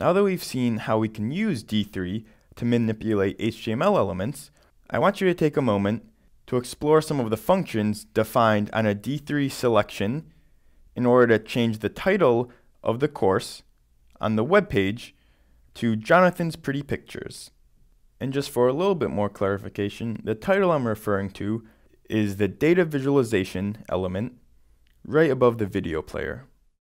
Now that we've seen how we can use D3 to manipulate HTML elements, I want you to take a moment to explore some of the functions defined on a D3 selection in order to change the title of the course on the web page to Jonathan's Pretty Pictures. And just for a little bit more clarification, the title I'm referring to is the data visualization element right above the video player.